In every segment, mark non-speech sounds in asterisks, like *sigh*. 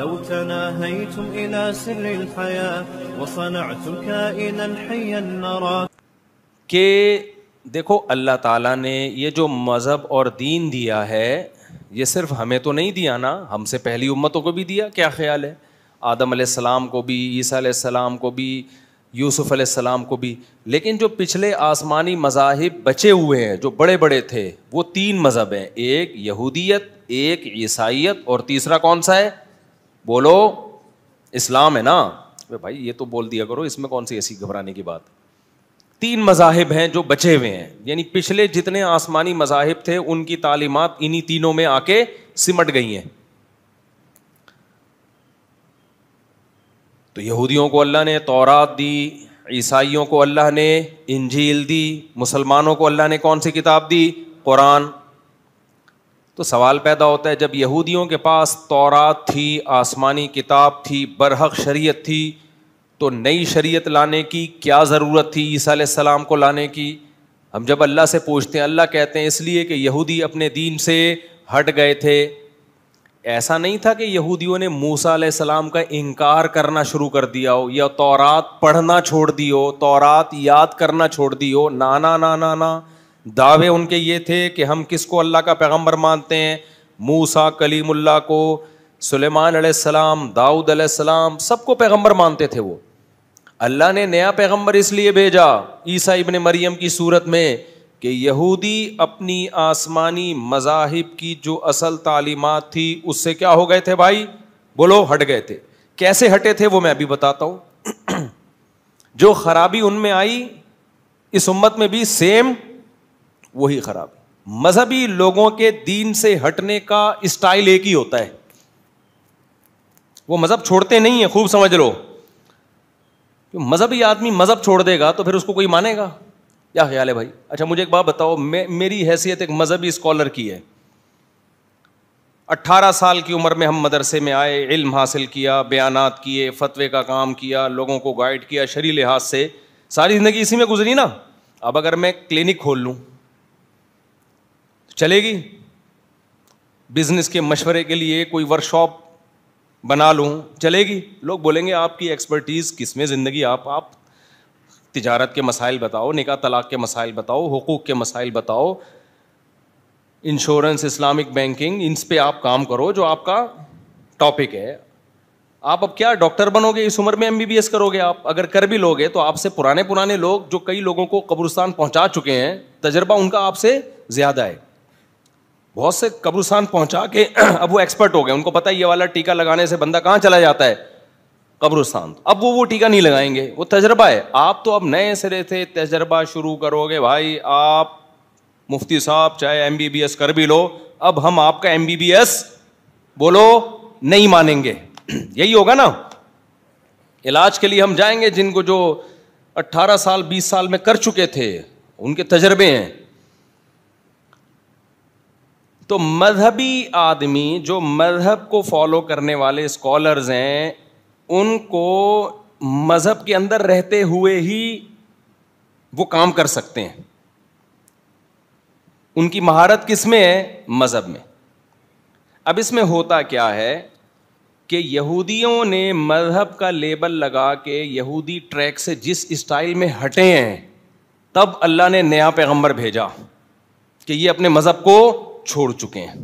لو تناهيتم إلى سر الحياة وصنعتم كائنا حيا نرى के देखो अल्लाह ताला ने ये जो मज़हब और दीन दिया है ये सिर्फ हमें तो नहीं दिया ना हमसे पहली उम्मतों को भी दिया क्या ख्याल है आदम सलाम को भी ईसा सलाम को भी यूसुफ़ सलाम को भी लेकिन जो पिछले आसमानी मजाहिब बचे हुए हैं जो बड़े बड़े थे वो तीन मज़हब हैं एक यहूदियत एक ईसाइत और तीसरा कौन सा है बोलो इस्लाम है ना भाई ये तो बोल दिया करो इसमें कौन सी ऐसी घबराने की बात तीन मजाहिब हैं जो बचे हुए हैं यानी पिछले जितने आसमानी मजाहिब थे उनकी तालीमत इन्हीं तीनों में आके सिमट गई हैं तो यहूदियों को अल्लाह ने तौरात दी ईसाइयों को अल्लाह ने इंजील दी मुसलमानों को अल्लाह ने कौन सी किताब दी कुरान तो सवाल पैदा होता है जब यहूदियों के पास तौरात थी आसमानी किताब थी बरहक शरीयत थी तो नई शरीयत लाने की क्या ज़रूरत थी ईसा सलाम को लाने की हम जब अल्लाह से पूछते हैं अल्लाह कहते हैं इसलिए कि यहूदी अपने दीन से हट गए थे ऐसा नहीं था कि यहूदियों ने मूसा सलाम का इनकार करना शुरू कर दिया हो या तौरात पढ़ना छोड़ दी हो तौरात याद करना छोड़ दी हो ना ना ना ना ना दावे उनके ये थे कि हम किसको अल्लाह का पैगंबर मानते हैं मूसा कलीमुल्ला को सुलेमान सलाम दाऊद सलाम सबको पैगंबर मानते थे वो अल्लाह ने नया पैगंबर इसलिए भेजा ईसा इबन मरियम की सूरत में कि यहूदी अपनी आसमानी मजाहिब की जो असल तालीमत थी उससे क्या हो गए थे भाई बोलो हट गए थे कैसे हटे थे वो मैं अभी बताता हूं *clears throat* जो खराबी उनमें आई इस उम्मत में भी सेम वही ख़राब है मजहबी लोगों के दीन से हटने का स्टाइल एक ही होता है वो मज़हब छोड़ते नहीं है खूब समझ लो मज़हबी आदमी मज़हब छोड़ देगा तो फिर उसको कोई मानेगा क्या ख्याल है भाई अच्छा मुझे एक बात बताओ मे, मेरी हैसियत एक मज़हबी स्कॉलर की है 18 साल की उम्र में हम मदरसे में आए इल्म हासिल किया बयान किए फतवे का काम किया लोगों को गाइड किया शरी लिहाज से सारी ज़िंदगी इसी में गुजरी ना अब अगर मैं क्लिनिक खोल लूँ चलेगी बिजनेस के मशवरे के लिए कोई वर्कशॉप बना लूँ चलेगी लोग बोलेंगे आपकी एक्सपर्टीज़ किस में ज़िंदगी आप आप तिजारत के मसाइल बताओ निका तलाक के मसाइल बताओ हकूक़ के मसाइल बताओ इंश्योरेंस इस्लामिक बैंकिंग इन पे आप काम करो जो आपका टॉपिक है आप अब क्या डॉक्टर बनोगे इस उम्र में एमबीबीएस करोगे आप अगर कर भी लोगे तो आपसे पुराने पुराने लोग जो कई लोगों को कब्रिस्तान पहुंचा चुके हैं तजर्बा उनका आपसे ज़्यादा है बहुत से कब्रुस्तान पहुंचा के *clears throat* अब वो एक्सपर्ट हो गए उनको पता है ये वाला टीका लगाने से बंदा कहाँ चला जाता है कब्रस्तान अब वो वो टीका नहीं लगाएंगे वो तजर्बा है आप तो अब नए सिरे थे तजर्बा शुरू करोगे भाई आप मुफ्ती साहब चाहे एम बी बी एस कर भी लो अब हम आपका एम बी बी एस बोलो नहीं मानेंगे *clears throat* यही होगा ना इलाज के लिए हम जाएंगे जिनको जो अट्ठारह साल बीस साल में कर चुके थे उनके तजर्बे हैं तो मذहबी आदमी जो मजहब को फॉलो करने वाले स्कॉलर्स हैं उनको मज़हब के अंदर रहते हुए ही वो काम कर सकते हैं उनकी महारत किस में है मज़हब में अब इसमें होता क्या है कि यहूदियों ने मज़हब का लेबल लगा के यहूदी ट्रैक से जिस स्टाइल में हटे हैं तब अल्लाह ने नया पैगंबर भेजा कि ये अपने मज़हब को छोड़ चुके हैं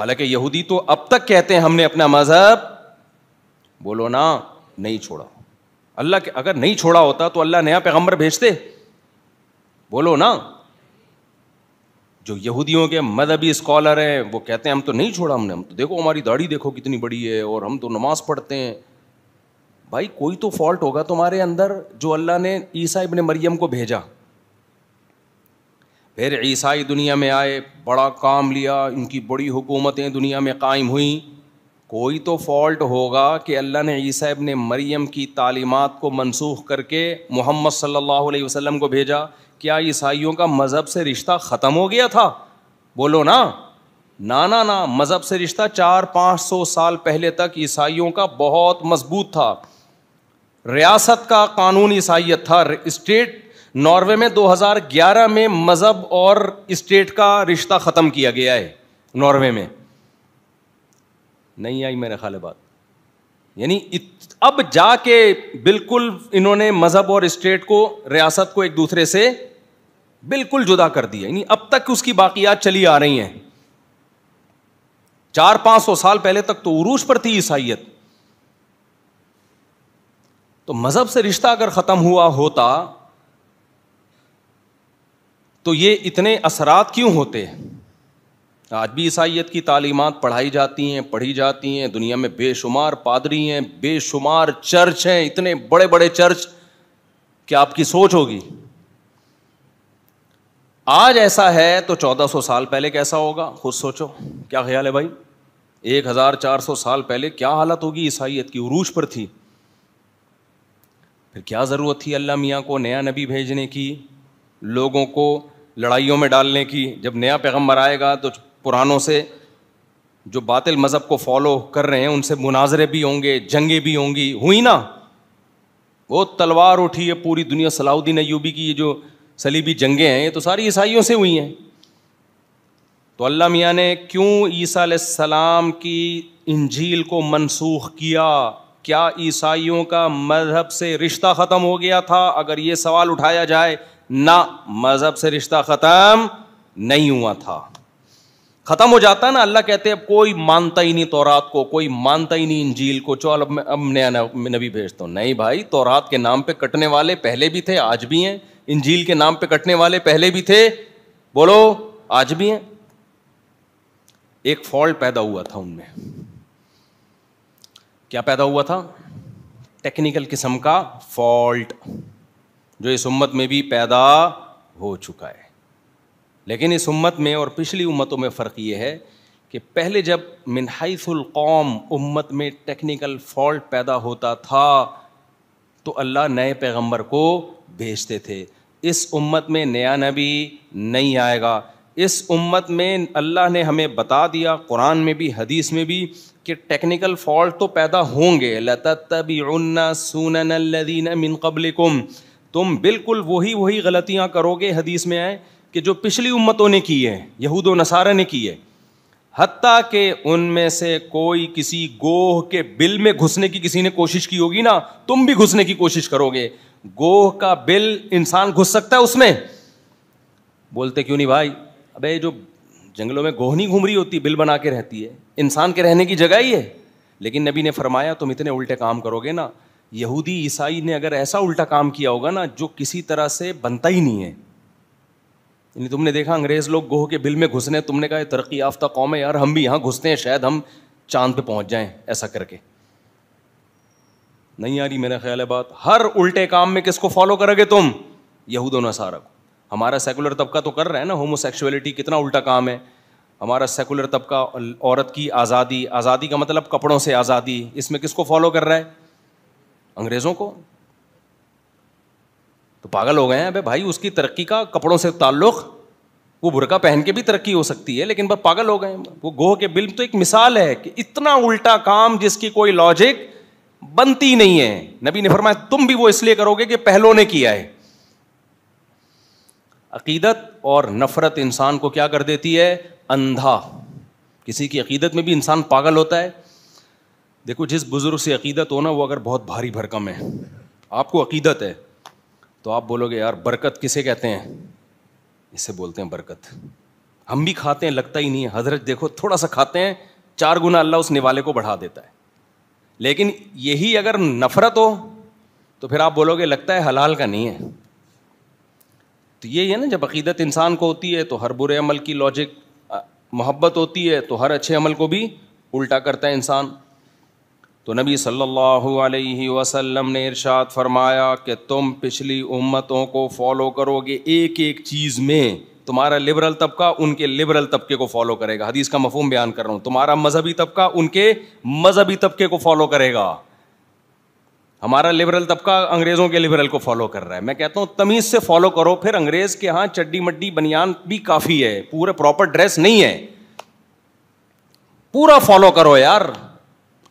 हालांकि यहूदी तो अब तक कहते हैं हमने अपना मजहब बोलो ना नहीं छोड़ा अल्लाह के अगर नहीं छोड़ा होता तो अल्लाह नया पैगंबर भेजते बोलो ना जो यहूदियों के मदहबी स्कॉलर हैं वो कहते हैं हम तो नहीं छोड़ा हमने हम तो देखो हमारी दाढ़ी देखो कितनी बड़ी है और हम तो नमाज पढ़ते हैं भाई कोई तो फॉल्ट होगा तुम्हारे अंदर जो अल्लाह ने ईसा इबन मरियम को भेजा फिर ईसाई दुनिया में आए बड़ा काम लिया इनकी बड़ी हुकूमतें दुनिया में कायम हुई कोई तो फॉल्ट होगा कि अल्लाह ने ईसा इबन मरियम की तालीमत को मनसूख करके मोहम्मद सल्लल्लाहु अलैहि वसल्लम को भेजा क्या ईसाइयों का मज़हब से रिश्ता ख़त्म हो गया था बोलो ना ना ना ना मज़हब से रिश्ता चार पाँच सौ साल पहले तक ईसाइयों का बहुत मजबूत था रियासत का कानून ईसाइत था स्टेट नॉर्वे में 2011 में मज़हब और स्टेट का रिश्ता ख़त्म किया गया है नॉर्वे में नहीं आई मेरे ख्याल बात यानी अब जाके बिल्कुल इन्होंने मज़हब और स्टेट को रियासत को एक दूसरे से बिल्कुल जुदा कर दिया यानी अब तक उसकी बाकियात चली आ रही हैं चार पांच सौ साल पहले तक तो उरूज पर थी ईसाइत तो मज़हब से रिश्ता अगर ख़त्म हुआ होता तो ये इतने असरात क्यों होते हैं आज भी ईसाइत की तालीमत पढ़ाई जाती हैं पढ़ी जाती हैं दुनिया में बेशुमार पादरी हैं बेशुमार चर्च हैं इतने बड़े बड़े चर्च क्या आपकी सोच होगी आज ऐसा है तो 1400 साल पहले कैसा होगा खुद सोचो क्या ख्याल है भाई 1400 साल पहले क्या हालत होगी ईसाइत की उरूज पर थी फिर क्या ज़रूरत थी अल्लाह मियाँ को नया नबी भेजने की लोगों को लड़ाइयों में डालने की जब नया पैगम्बर आएगा तो पुरानों से जो बातिल मज़हब को फॉलो कर रहे हैं उनसे मुनाजरे भी होंगे जंगे भी होंगी हुई ना वो तलवार उठी है पूरी दुनिया सलाउद्दीन अयूबी की ये जो सलीबी जंगे हैं ये तो सारी ईसाइयों से हुई हैं तो अल्लाह मियाँ ने क्यों ईसा सलाम की इंजील को मनसूख किया क्या ईसाइयों का मज़हब से रिश्ता ख़त्म हो गया था अगर ये सवाल उठाया जाए ना मजहब से रिश्ता ख़त्म नहीं हुआ था ख़त्म हो जाता है ना अल्लाह कहते हैं अब कोई मानता ही नहीं तोरात को कोई मानता ही नहीं इंजील को चल अब मैं अब नया नबी भेज दो नहीं भाई तोरात के नाम पे कटने वाले पहले भी थे आज भी हैं इंजील के नाम पे कटने वाले पहले भी थे बोलो आज भी हैं एक फॉल्ट पैदा हुआ था उनमें क्या पैदा हुआ था टेक्निकल किस्म का फॉल्ट जो इस उम्मत में भी पैदा हो चुका है लेकिन इस उम्मत में और पिछली उम्मतों में फ़र्क ये है कि पहले जब मिनहाइसुलकौम उम्मत में टेक्निकल फॉल्ट पैदा होता था तो अल्लाह नए पैगम्बर को भेजते थे इस उम्मत में नया नबी नहीं आएगा इस उम्मत में अल्लाह ने हमें बता दिया कुरान में भी हदीस में भी कि टेक्निकल फॉल्ट तो पैदा होंगे लता तबी सुनन लदीन मिन कबलिकुम तुम बिल्कुल वही वही गलतियां करोगे हदीस में आए कि जो पिछली उम्मतों ने की है यहूद नसारा ने की है हती के उनमें से कोई किसी गोह के बिल में घुसने की किसी ने कोशिश की होगी ना तुम भी घुसने की कोशिश करोगे गोह का बिल इंसान घुस सकता है उसमें बोलते क्यों नहीं भाई अबे जो जंगलों में गोह नहीं घूम रही होती बिल बना के रहती है इंसान के रहने की जगह ही है लेकिन नबी ने फरमाया तुम इतने उल्टे काम करोगे ना यहूदी ईसाई ने अगर ऐसा उल्टा काम किया होगा ना जो किसी तरह से बनता ही नहीं है यानी तुमने देखा अंग्रेज़ लोग गोह के बिल में घुसने तुमने कहा तरक्की याफ्ता कौम है यार हम भी यहां घुसते हैं शायद हम चांद पे पहुँच जाए ऐसा करके नहीं आ रही मेरा ख्याल है बात हर उल्टे काम में किसको फॉलो करोगे तुम यहूदो नसारा को हमारा सेकुलर तबका तो कर रहा है ना होमोसेक्सुअलिटी कितना उल्टा काम है हमारा सेकुलर तबका औरत की आज़ादी आज़ादी का मतलब कपड़ों से आज़ादी इसमें किसको फॉलो कर रहा है अंग्रेज़ों को तो पागल हो गए हैं अबे भाई उसकी तरक्की का कपड़ों से ताल्लुक़ वो बुरका पहन के भी तरक्की हो सकती है लेकिन बस पागल हो गए वो गोह के बिल तो एक मिसाल है कि इतना उल्टा काम जिसकी कोई लॉजिक बनती नहीं है नबी ने फरमाया तुम भी वो इसलिए करोगे कि पहलों ने किया है अकीदत और नफरत इंसान को क्या कर देती है अंधा किसी की अकीदत में भी इंसान पागल होता है देखो जिस बुज़ुर्ग से अकीदत हो ना वो अगर बहुत भारी भरकम है आपको अकीदत है तो आप बोलोगे यार बरकत किसे कहते हैं इसे बोलते हैं बरकत हम भी खाते हैं लगता ही नहीं है हजरत देखो थोड़ा सा खाते हैं चार गुना अल्लाह उस निवाले को बढ़ा देता है लेकिन यही अगर नफ़रत हो तो फिर आप बोलोगे लगता है हलाल का नहीं है तो ये है ना जब अकीदत इंसान को होती है तो हर बुरे अमल की लॉजिक मोहब्बत होती है तो हर अच्छे अमल को भी उल्टा करता है इंसान तो नबी सल्लल्लाहु अलैहि वसल्लम ने इरशाद फरमाया कि तुम पिछली उम्मतों को फॉलो करोगे एक एक चीज़ में तुम्हारा लिबरल तबका उनके लिबरल तबके को फॉलो करेगा हदीस का मफहम बयान कर रहा हूँ तुम्हारा मजहबी तबका उनके मजहबी तबके को फॉलो करेगा हमारा लिबरल तबका अंग्रेज़ों के लिबरल को फॉलो कर रहा है मैं कहता हूँ तमीज़ से फॉलो करो फिर अंग्रेज़ के यहाँ चड्डी मड्डी बनियान भी काफ़ी है पूरा प्रॉपर ड्रेस नहीं है पूरा फॉलो करो यार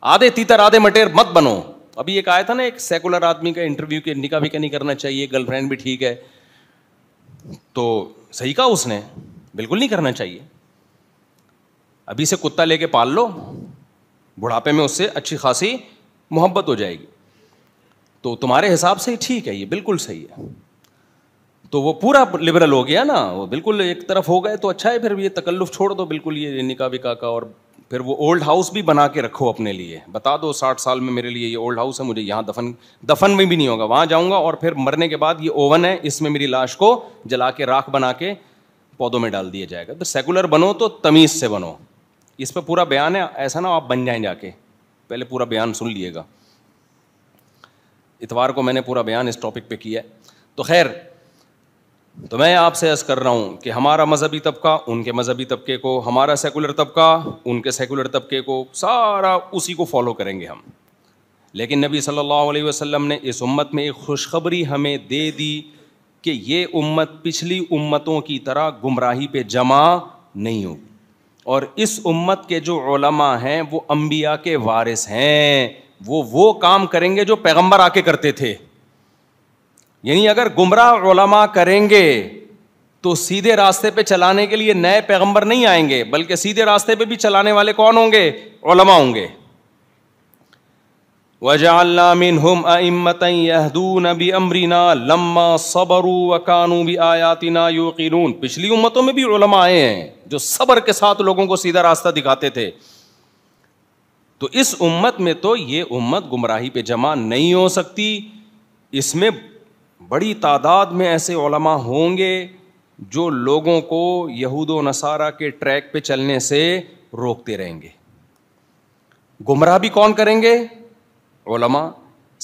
आधे तीतर आधे मटेर मत बनो अभी एक आया था ना एक सेकुलर आदमी का इंटरव्यू के निका भी क्या नहीं करना चाहिए गर्लफ्रेंड भी ठीक है तो सही कहा उसने बिल्कुल नहीं करना चाहिए अभी से कुत्ता लेके पाल लो बुढ़ापे में उससे अच्छी खासी मोहब्बत हो जाएगी तो तुम्हारे हिसाब से ठीक है ये बिल्कुल सही है तो वो पूरा लिबरल हो गया ना वो बिल्कुल एक तरफ हो गए तो अच्छा है फिर ये तकल्लुफ छोड़ दो बिल्कुल ये निका विका का और फिर वो ओल्ड हाउस भी बना के रखो अपने लिए बता दो साठ साल में मेरे लिए ये ओल्ड हाउस है मुझे यहाँ दफन दफन में भी नहीं होगा वहाँ जाऊँगा और फिर मरने के बाद ये ओवन है इसमें मेरी लाश को जला के राख बना के पौधों में डाल दिया जाएगा तो सेकुलर बनो तो तमीज़ से बनो इस पर पूरा बयान है ऐसा ना आप बन जाएं जाके पहले पूरा बयान सुन लिएगा इतवार को मैंने पूरा बयान इस टॉपिक पर किया तो खैर तो मैं आपसे अर्ज कर रहा हूँ कि हमारा मजहबी तबका उनके मजहबी तबके को हमारा सेकुलर तबका उनके सेकुलर तबके को सारा उसी को फॉलो करेंगे हम लेकिन नबी सल्लल्लाहु अलैहि वसल्लम ने इस उम्मत में एक खुशखबरी हमें दे दी कि ये उम्मत पिछली उम्मतों की तरह गुमराही पे जमा नहीं हो और इस उम्मत के जो ओलमा हैं वो अम्बिया के वारिस हैं वो वो काम करेंगे जो पैगम्बर आके करते थे यानी अगर गुमराह उलमा करेंगे तो सीधे रास्ते पे चलाने के लिए नए पैगंबर नहीं आएंगे बल्कि सीधे रास्ते पे भी चलाने वाले कौन होंगे उलमा होंगे वजामिन हम अमतून पिछली उम्मतों में भी ओलमा आए हैं जो सबर के साथ लोगों को सीधा रास्ता दिखाते थे तो इस उम्मत में तो ये उम्मत गुमराही पे जमा नहीं हो सकती इसमें बड़ी तादाद में ऐसे ओलमा होंगे जो लोगों को यहूद नसारा के ट्रैक पे चलने से रोकते रहेंगे गुमराह भी कौन करेंगे ओलमा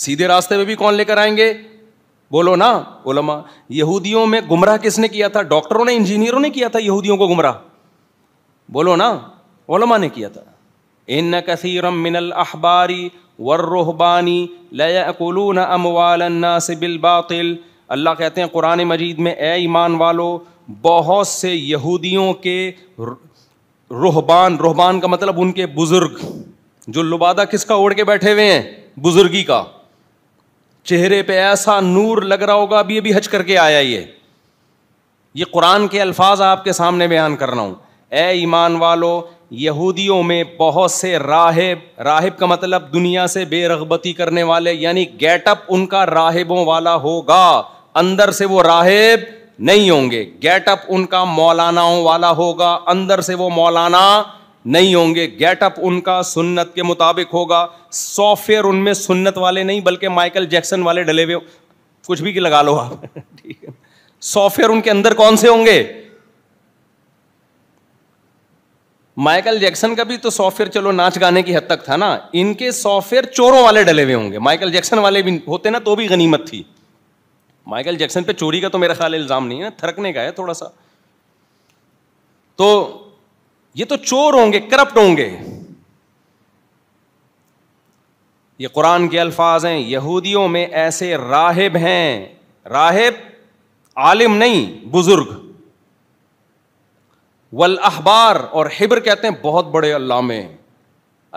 सीधे रास्ते पे भी कौन लेकर आएंगे बोलो ना ओलमा यहूदियों में गुमराह किसने किया था डॉक्टरों ने इंजीनियरों ने किया था यहूदियों को गुमराह बोलो ना ओलमा ने किया था इन कसीरम मिनल अखबारी वर्रहबानी लयकून अमवालन्नास बिलबातिल अल्लाह कहते हैं कुरान मजीद में ए ईमान वालो बहुत से यहूदियों के रुहबान रोहबान का मतलब उनके बुज़ुर्ग जो लुबादा किसका ओढ़ के बैठे हुए हैं बुज़ुर्गी का चेहरे पे ऐसा नूर लग रहा होगा अभी अभी हज करके आया ये ये कुरान के अल्फाज आपके सामने बयान कर रहा हूं ए ईमान वालो यहूदियों में बहुत से राहिब राहिब का मतलब दुनिया से बेरगबती करने वाले यानी गेटअप उनका राहिबों वाला होगा अंदर से वो राहिब नहीं होंगे गेटअप उनका मौलानाओं वाला होगा अंदर से वो मौलाना नहीं होंगे गेटअप उनका सुन्नत के मुताबिक होगा सॉफ्टवेयर उनमें सुन्नत वाले नहीं बल्कि माइकल जैक्सन वाले डले हुए कुछ भी लगा लो आप *laughs* ठीक है सॉफ्टवेयर उनके अंदर कौन से होंगे माइकल जैक्सन का भी तो सॉफ्टवेयर चलो नाच गाने की हद तक था ना इनके सॉफ्टवेयर चोरों वाले डले हुए होंगे माइकल जैक्सन वाले भी होते ना तो भी गनीमत थी माइकल जैक्सन पे चोरी का तो मेरा ख्याल इल्ज़ाम नहीं है थरकने का है थोड़ा सा तो ये तो चोर होंगे करप्ट होंगे ये कुरान के अल्फाज हैं यहूदियों में ऐसे राहिब हैं राहिब आलिम नहीं बुजुर्ग वल अहबार और हिब्र कहते हैं बहुत बड़े अल्लामे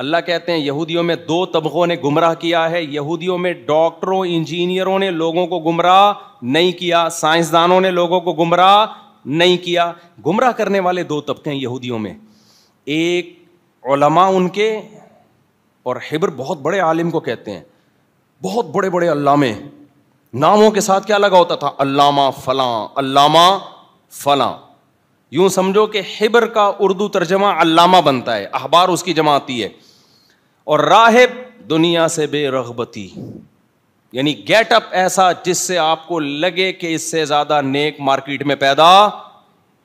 अल्लाह कहते हैं यहूदियों में दो तबकों ने गुमराह किया है यहूदियों में डॉक्टरों इंजीनियरों ने लोगों को गुमराह नहीं किया साइंसदानों ने लोगों को गुमराह नहीं किया गुमराह करने वाले दो तबके हैं यहूदियों में एक ओलमा उनके और हिब्र बहुत बड़े आलिम को कहते हैं बहुत बड़े बड़े अल्लामे नामों के साथ क्या लगा होता था अल्लामा फलां अल्लामा फलां यूं समझो कि हिबर का उर्दू तर्जमा अल्लामा बनता है अखबार उसकी जमा आती है और राहिब दुनिया से बेरगबती यानी गेटअप ऐसा जिससे आपको लगे कि इससे ज़्यादा नेक मार्केट में पैदा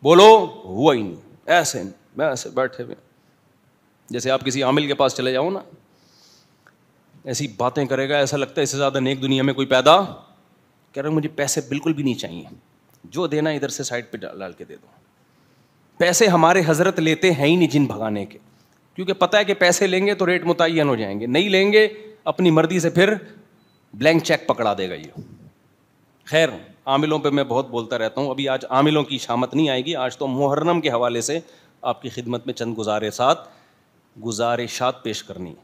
बोलो हुआ ही नहीं ऐसे नहीं मैं ऐसे बैठे हुए जैसे आप किसी आमिल के पास चले जाओ ना ऐसी बातें करेगा ऐसा लगता है इससे ज़्यादा नेक दुनिया में कोई पैदा कह रहे मुझे पैसे बिल्कुल भी नहीं चाहिए जो देना इधर से साइड पर डाल के दे दो पैसे हमारे हजरत लेते हैं ही नहीं जिन भगाने के क्योंकि पता है कि पैसे लेंगे तो रेट मुतन हो जाएंगे नहीं लेंगे अपनी मर्जी से फिर ब्लैंक चेक पकड़ा देगा ये खैर आमिलों पे मैं बहुत बोलता रहता हूँ अभी आज आमिलों की शामत नहीं आएगी आज तो मुहर्रम के हवाले से आपकी खिदमत में चंद गुजारे साथ गुजारे शात पेश करनी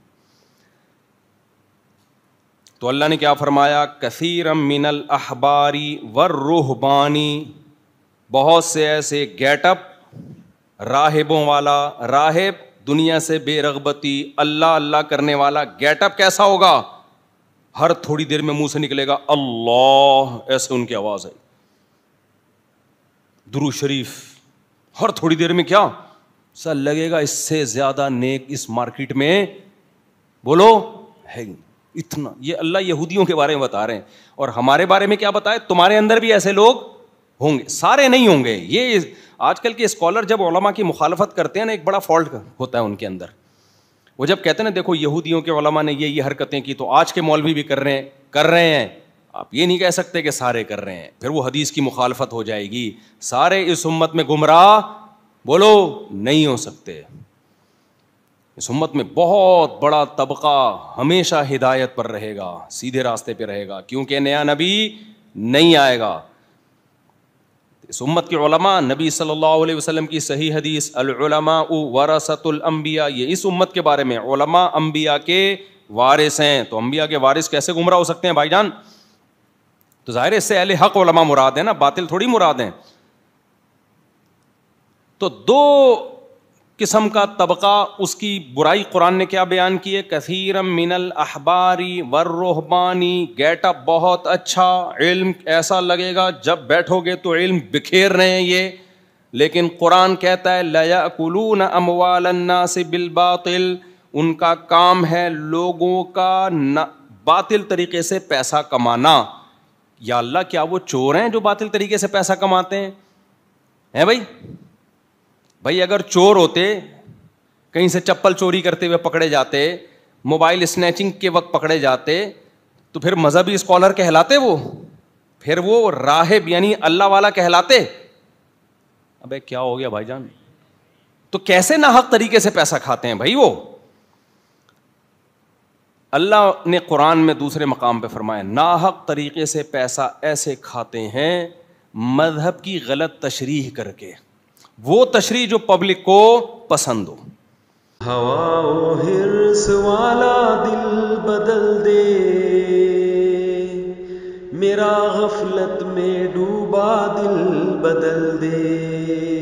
तो अल्लाह ने क्या फरमाया कसीरम मिनल अहबारी वर रूहबानी बहुत से ऐसे गेटअप राहिबों वाला राहिब दुनिया से बेरगबती अल्लाह अल्लाह करने वाला गेटअप कैसा होगा हर थोड़ी देर में मुंह से निकलेगा अल्लाह ऐसे उनकी आवाज आई दुरू शरीफ हर थोड़ी देर में क्या सर लगेगा इससे ज्यादा नेक इस मार्केट में बोलो है ही इतना ये अल्लाह यहूदियों के बारे में बता रहे हैं और हमारे बारे में क्या बताए तुम्हारे अंदर भी ऐसे लोग होंगे सारे नहीं होंगे ये आजकल के स्कॉलर जब ओलमा की मुखालफत करते हैं ना एक बड़ा फॉल्ट होता है उनके अंदर वो जब कहते हैं ना देखो यहूदियों के ओलमा ने ये ये हरकतें की तो आज के मौलवी भी कर रहे हैं कर रहे हैं आप ये नहीं कह सकते कि सारे कर रहे हैं फिर वो हदीस की मुखालफत हो जाएगी सारे इस उम्मत में गुमराह बोलो नहीं हो सकते इस उम्मत में बहुत बड़ा तबका हमेशा हिदायत पर रहेगा सीधे रास्ते पर रहेगा क्योंकि नया नबी नहीं आएगा इस उम्मत के उलमा नबी सल्लल्लाहु अलैहि वसल्लम की सही हदीस अलमा वरसतुल अम्बिया ये इस उम्मत के बारे में उलमा अम्बिया के वारिस हैं तो अंबिया के वारिस कैसे गुमराह हो सकते हैं भाईजान तो जाहिर इससे अहल हक उलमा मुराद है ना बातिल थोड़ी मुराद है तो दो किस्म का तबका उसकी बुराई कुरान ने क्या बयान की है कसीरम मिनल अहबारी वर रोहबानी गेटअप बहुत अच्छा इल्म ऐसा लगेगा जब बैठोगे तो इल्म बिखेर रहे हैं ये लेकिन कुरान कहता है लयाकुलून अमवालन्ना से बिलबातिल उनका काम है लोगों का न बातिल तरीके से पैसा कमाना या अल्लाह क्या वो चोर हैं जो बातिल तरीके से पैसा कमाते हैं हैं भाई भाई अगर चोर होते कहीं से चप्पल चोरी करते हुए पकड़े जाते मोबाइल स्नैचिंग के वक्त पकड़े जाते तो फिर मजहबी स्कॉलर कहलाते वो फिर वो राहब यानी अल्लाह वाला कहलाते अब क्या हो गया भाईजान तो कैसे ना हक तरीके से पैसा खाते हैं भाई वो अल्लाह ने कुरान में दूसरे मकाम पे फरमाया नाहक तरीके से पैसा ऐसे खाते हैं मज़हब की गलत तशरीह करके वो तशरी जो पब्लिक को पसंद हो हवा हिरस वाला दिल बदल दे मेरा गफलत में डूबा दिल बदल दे